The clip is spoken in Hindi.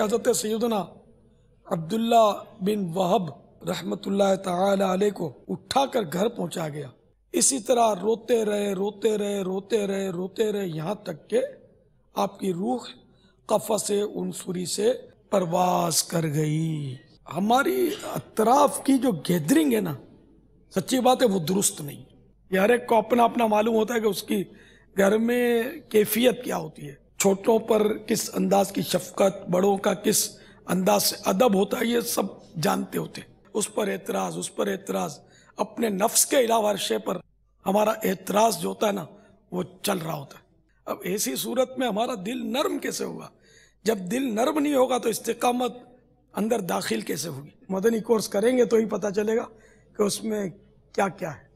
हज़रत सैदना अब्दुल्ला बिन वहब रहमत ताल को उठा कर घर पहुँचा गया इसी तरह रोते रहे रोते रहे रोते रहे रोते रहे यहाँ तक के आपकी रूह कफ़ा से उनसुरी से परवास कर गई हमारी अतराफ की जो गैदरिंग है ना सच्ची बात है वो दुरुस्त नहीं यार एक को अपना अपना मालूम होता है कि उसकी घर में कैफियत क्या होती है छोटों पर किस अंदाज की शफकत बड़ों का किस अंदाज से अदब होता है ये सब जानते होते उस पर एतराज़ उस पर एतराज़ अपने नफ्स के अलावा शे पर हमारा एतराज़ जो होता है ना वो चल रहा होता है अब ऐसी सूरत में हमारा दिल नर्म कैसे होगा जब दिल नर्म नहीं होगा तो इस्तेकामत अंदर दाखिल कैसे होगी मदनी कोर्स करेंगे तो ही पता चलेगा कि उसमें क्या क्या है